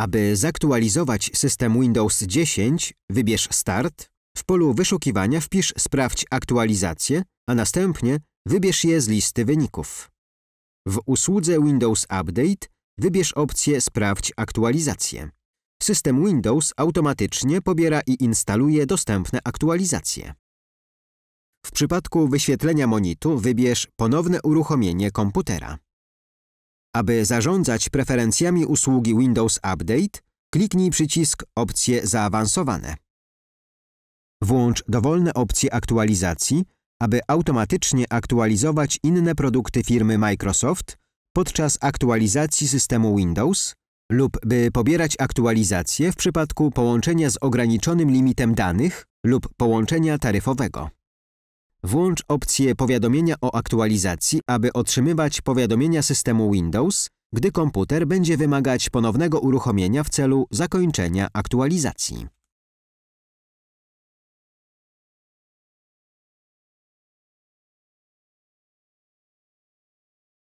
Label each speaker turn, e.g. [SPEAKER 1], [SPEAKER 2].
[SPEAKER 1] Aby zaktualizować system Windows 10, wybierz Start, w polu wyszukiwania wpisz Sprawdź aktualizacje, a następnie wybierz je z listy wyników. W usłudze Windows Update wybierz opcję Sprawdź aktualizacje. System Windows automatycznie pobiera i instaluje dostępne aktualizacje. W przypadku wyświetlenia monitu wybierz Ponowne uruchomienie komputera. Aby zarządzać preferencjami usługi Windows Update, kliknij przycisk Opcje zaawansowane. Włącz dowolne opcje aktualizacji, aby automatycznie aktualizować inne produkty firmy Microsoft podczas aktualizacji systemu Windows lub by pobierać aktualizacje w przypadku połączenia z ograniczonym limitem danych lub połączenia taryfowego. Włącz opcję powiadomienia o aktualizacji, aby otrzymywać powiadomienia systemu Windows, gdy komputer będzie wymagać ponownego uruchomienia w celu zakończenia aktualizacji.